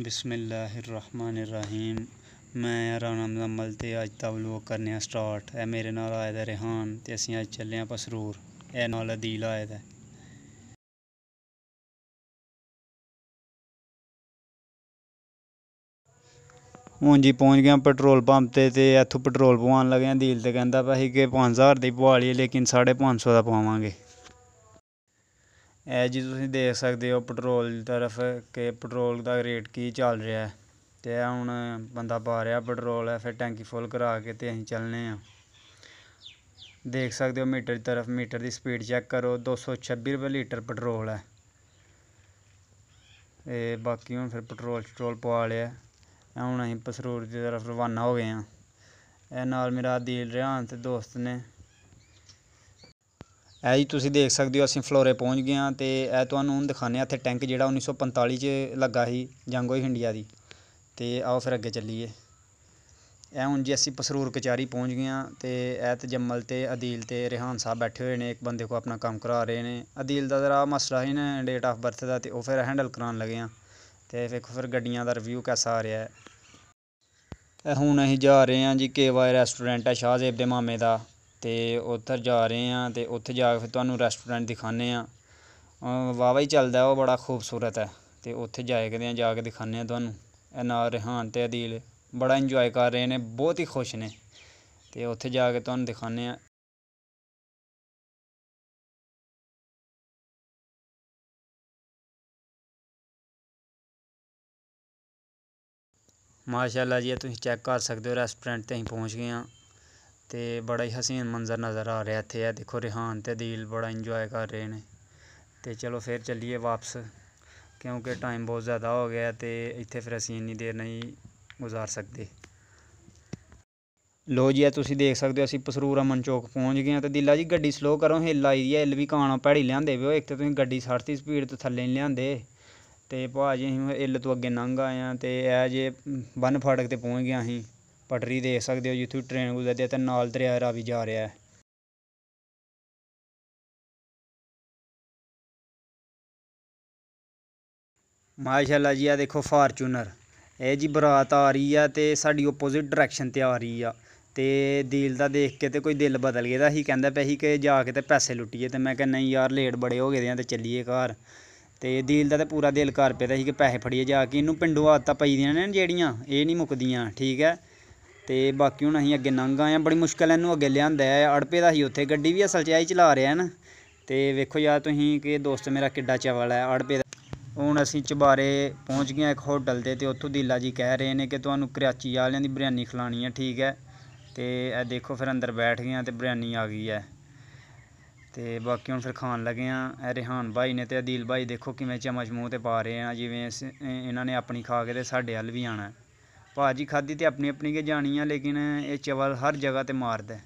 ਬਿਸਮਿਲ੍ਲਾਹਿਰਰਹਿਮਾਨਿਰਰਹੀਮ ਮੈਂ ਰਾਣਾ ਮਲਮਲ ਤੇ ਅੱਜ ਦਾ ਵਲੋਗ ਕਰਨੇ ਆ ਸਟਾਰਟ ਇਹ ਮੇਰੇ ਨਾਲ ਆਇਆ ਦਾ ਰਿਹਾਨ ਤੇ ਅਸੀਂ ਅੱਜ ਚੱਲੇ ਆ ਪਸਰੂਰ ਇਹ ਨਾਲ ਅਦੀਲ ਆਇਆ ਦਾ ਹੁਣ ਜੀ ਪਹੁੰਚ ਗਿਆ ਪੈਟਰੋਲ ਪੰਪ ਤੇ ਤੇ ਇੱਥੋਂ ਪੈਟਰੋਲ ਪਵਾਉਣ ਲੱਗੇ ਆ ਦੀਲ ਤੇ ਕਹਿੰਦਾ ਪਿਆ ਸੀ ਕਿ 5000 ਦੀ ਪਵਾ ਲਈਏ ਲੇਕਿਨ 550 ਦਾ ਪਵਾਵਾਂਗੇ ਇਹ ਜੀ ਤੁਸੀਂ ਦੇਖ ਸਕਦੇ ਹੋ ਪੈਟਰੋਲ ਦੀ ਤਰਫ ਕਿ ਪੈਟਰੋਲ ਦਾ ਰੇਟ ਕੀ ਚੱਲ ਰਿਹਾ ਹੈ ਤੇ ਆ ਹੁਣ ਬੰਦਾ ਪਾ ਰਿਹਾ ਪੈਟਰੋਲ ਹੈ ਫਿਰ ਟੈਂਕੀ ਫੁੱਲ ਕਰਾ ਕੇ ਤੇ ਅਸੀਂ ਚੱਲਨੇ ਆ ਦੇਖ ਸਕਦੇ ਹੋ ਮੀਟਰ ਦੀ ਤਰਫ ਮੀਟਰ ਦੀ ਸਪੀਡ ਚੈੱਕ ਕਰੋ 226 ਰੁਪਏ ਲੀਟਰ ਪੈਟਰੋਲ ਹੈ ਇਹ ਬਾਕੀ ਹੁਣ ਫਿਰ ਪੈਟਰੋਲ ਸਟ੍ਰੋਲ ਪਵਾ ਲਿਆ ਹੁਣ ਅਸੀਂ ਪਸਰੂਰ ਦੀ ਤਰਫ ਰਵਾਨਾ ਹੋ ਗਏ ਆ ਇਹ ਨਾਲ ਮੇਰਾ ਦਿਲ ਰਿਹਾਨ ਤੇ ਦੋਸਤ ਨੇ ਇਹ ਜੀ ਤੁਸੀਂ ਦੇਖ ਸਕਦੇ ਹੋ ਅਸੀਂ ਫਲੋਰੇ ਪਹੁੰਚ ਗਏ ਹਾਂ ਤੇ ਇਹ ਤੁਹਾਨੂੰ ਹੁਣ ਦਿਖਾਣੇ ਆ ਇੱਥੇ ਟੈਂਕ ਜਿਹੜਾ 1945 ਚ ਲੱਗਾ ਸੀ ਜੰਗੋ ਇੰਡੀਆ ਦੀ ਤੇ ਆਓ ਫਿਰ ਅੱਗੇ ਚੱਲੀਏ ਇਹ ਹੁਣ ਜੀ ਅਸੀਂ ਪਸਰੂਰ ਕਚਾਰੀ ਪਹੁੰਚ ਗਏ ਹਾਂ ਤੇ ਇਹ ਤਜਮਲ ਤੇ ਅਦੀਲ ਤੇ ਰਿਹਾਨ ਸਾਹਿਬ ਬੈਠੇ ਹੋਏ ਨੇ ਇੱਕ ਬੰਦੇ ਕੋ ਆਪਣਾ ਕੰਮ ਕਰਾ ਰਹੇ ਨੇ ਅਦੀਲ ਦਾ ਜ਼ਰਾ ਮਸਲਾ ਹੀ ਨੇ ਡੇਟ ਆਫ ਬਰਥ ਦਾ ਤੇ ਉਹ ਫਿਰ ਹੈਂਡਲ ਕਰਾਉਣ ਲੱਗੇ ਆ ਤੇ ਵੇਖੋ ਫਿਰ ਗੱਡੀਆਂ ਦਾ ਰਿਵਿਊ ਕੈਸਾ ਆ ਰਿਹਾ ਹੈ ਹੁਣ ਅਸੀਂ ਜਾ ਰਹੇ ਹਾਂ ਜੀ ਕੇ ਵਾਈ ਰੈਸਟੋਰੈਂਟ ਹੈ ਸ਼ਾਹਜ਼ੇਬ ਦੇ ਮਾਮੇ ਦਾ ਤੇ ਉੱਧਰ ਜਾ ਰਹੇ ਆ ਤੇ ਉੱਥੇ ਜਾ ਕੇ ਤੁਹਾਨੂੰ ਰੈਸਟੋਰੈਂਟ ਦਿਖਾਉਂਦੇ ਆ ਵਾਵਾ ਹੀ ਚੱਲਦਾ ਉਹ ਬੜਾ ਖੂਬਸੂਰਤ ਹੈ ਤੇ ਉੱਥੇ ਜਾਇਆ ਆ ਜਾ ਕੇ ਦਿਖਾਉਂਦੇ ਆ ਤੁਹਾਨੂੰ ਇਹ ਨਾਲ ਰਿਹਾਨ ਤੇ ਅਦੀਲ ਬੜਾ ਇੰਜੋਏ ਕਰ ਰਹੇ ਨੇ ਬਹੁਤ ਹੀ ਖੁਸ਼ ਨੇ ਤੇ ਉੱਥੇ ਜਾ ਕੇ ਤੁਹਾਨੂੰ ਦਿਖਾਉਂਦੇ ਆ ਮਾਸ਼ਾਅੱਲਾ ਜੀ ਤੁਸੀਂ ਚੈੱਕ ਕਰ ਸਕਦੇ ਹੋ ਰੈਸਟੋਰੈਂਟ ਤੇ ਅਸੀਂ ਪਹੁੰਚ ਗਏ ਆ ਤੇ ਬੜਾ ਹੀ ਹਸੀਨ ਮੰਜ਼ਰ ਨਜ਼ਰ ਆ ਰਿਹਾ ਇੱਥੇ ਇਹ ਦੇਖੋ ਰਿਹਾਨ ਤੇ ਦੀਲ ਬੜਾ ਇੰਜੋਏ ਕਰ ਰਹੇ ਨੇ ਤੇ ਚਲੋ ਫਿਰ ਚੱਲੀਏ ਵਾਪਸ ਕਿਉਂਕਿ ਟਾਈਮ ਬਹੁਤ ਜ਼ਿਆਦਾ ਹੋ ਗਿਆ ਤੇ ਇੱਥੇ ਫਿਰ ਅਸੀਂ ਇੰਨੀ ਦੇਰ ਨਹੀਂ گزار ਸਕਦੇ ਲੋ ਜੀ ਆ ਤੁਸੀਂ ਦੇਖ ਸਕਦੇ ਹੋ ਅਸੀਂ ਪਸਰੂਰ ਅਮਨ ਚੌਕ ਪਹੁੰਚ ਗਏ ਹਾਂ ਤੇ ਦਿੱਲਾ ਜੀ ਗੱਡੀ ਸਲੋ ਕਰੋ ਹਿੱਲ ਆਈ ਦੀ ਹੈ ਹਿੱਲ ਵੀ ਕਾਣਾ ਪੈੜੀ ਲਿਆਂਦੇ ਵੇ ਇੱਕ ਤੇ ਤੁਸੀਂ ਗੱਡੀ 60 ਦੀ ਸਪੀਡ ਤੋਂ ਥੱਲੇ ਨਹੀਂ ਲਿਆਂਦੇ ਤੇ ਭਾਜੀ ਅਸੀਂ ਹਿੱਲ ਤੋਂ ਅੱਗੇ ਲੰਘ ਆਏ ਆ ਤੇ ਇਹ ਜੇ ਬੰਨ ਫਾਟਕ ਤੇ ਪਹੁੰਚ ਗਏ ਅਸੀਂ ਪਟਰੀ ਦੇਖ ਸਕਦੇ ਹੋ ਜਿੱਥੋਂ ਟ੍ਰੇਨ ਗੁਜ਼ਰਦੀ ਹੈ ਤੇ ਨਾਲ ਦਰਿਆ ਰਾਵੀ ਜਾ ਰਿਹਾ ਹੈ। ਮਾਸ਼ਾਅੱਲਾ ਜੀ ਆ ਦੇਖੋ ਫਾਰਚੂਨਰ ਇਹ ਜੀ ਬਰਾਤ ਆ ਰਹੀ ਆ ਤੇ ਸਾਡੀ ਆਪੋਜ਼ਿਟ ਡਾਇਰੈਕਸ਼ਨ ਤੇ ਆ ਰਹੀ ਆ ਤੇ ਦਿਲ ਦਾ ਦੇਖ ਕੇ ਤੇ ਕੋਈ ਦਿਲ ਬਦਲ ਗਿਆ ਤਾਂ ਹੀ ਕਹਿੰਦਾ ਪਿਆ ਸੀ ਕਿ ਜਾ ਕੇ ਤੇ ਪੈਸੇ ਲੁੱਟੀਏ ਤੇ ਮੈਂ ਕਿਹਾ ਨਹੀਂ ਯਾਰ ਲੇਟ ਬੜੇ ਹੋ ਗਏ ਆ ਤੇ ਚੱਲੀਏ ਘਰ ਤੇ ਦਿਲ ਦਾ ਤੇ ਪੂਰਾ ਦਿਲ ਕਰ ਪਿਆ ਸੀ ਕਿ ਪੈਸੇ ਫੜੀਏ ਜਾ ਕੇ ਇਹਨੂੰ ਪਿੰਡੋਂ ਆਦਤਾਂ ਦੀਆਂ ਨੇ ਜਿਹੜੀਆਂ ਇਹ ਨਹੀਂ ਮੁੱਕਦੀਆਂ ਠੀਕ ਹੈ ਤੇ ਬਾਕੀ ਹੁਣ ਅਸੀਂ ਅੱਗੇ ਲੰਘ ਆਏ ਆ ਬੜੀ ਮੁਸ਼ਕਲ ਇਹਨੂੰ ਅੱਗੇ ਲਿਆਂਦਾ ਆ ਅੜਪੇ ਦਾ ਹੀ ਉੱਥੇ ਗੱਡੀ ਵੀ ਅਸਲ 'ਚ ਆਈ ਚਲਾ ਰਿਹਾ ਨਾ ਤੇ ਵੇਖੋ ਯਾਰ ਤੁਸੀਂ ਕਿ ਦੋਸਤ ਮੇਰਾ ਕਿੱਡਾ ਚਵਲ ਹੈ ਅੜਪੇ ਦਾ ਹੁਣ ਅਸੀਂ ਚਬਾਰੇ ਪਹੁੰਚ ਗਏ ਇੱਕ ਹੋਟਲ ਤੇ ਤੇ ਉੱਥੋਂ ਦੀਲਾ ਜੀ ਕਹਿ ਰਹੇ ਨੇ ਕਿ ਤੁਹਾਨੂੰ ਕਰਾਚੀ ਵਾਲਿਆਂ ਦੀ ਬਿਰਿਆਨੀ ਖਿਲਾਣੀ ਹੈ ਠੀਕ ਹੈ ਤੇ ਇਹ ਦੇਖੋ ਫਿਰ ਅੰਦਰ ਬੈਠ ਗਏ ਆ ਤੇ ਬਿਰਿਆਨੀ ਆ ਗਈ ਹੈ ਤੇ ਬਾਕੀ ਹੁਣ ਫਿਰ ਖਾਣ ਲੱਗੇ ਆ ਇਹ ਰਿਹਾਨ ਭਾਈ ਨੇ ਤੇ ਅਦੀਲ ਭਾਈ ਦੇਖੋ ਕਿਵੇਂ ਚਮਚ ਮੂੰਹ ਤੇ ਪਾ ਰਹੇ ਆ ਜਿਵੇਂ ਇਹਨਾਂ ਨੇ ਆਪਣੀ ਖਾ ਕੇ ਤੇ ਸਾਡੇ ਵੱਲ ਵੀ ਆਣਾ ਭਾਅ ਜੀ ਖਾਧੀ ਆਪਣੀ ਆਪਣੀ ਕੇ ਜਾਣੀ ਆ ਲੇਕਿਨ ਇਹ ਚਵਲ ਹਰ ਜਗ੍ਹਾ 'ਤੇ ਮਾਰਦਾ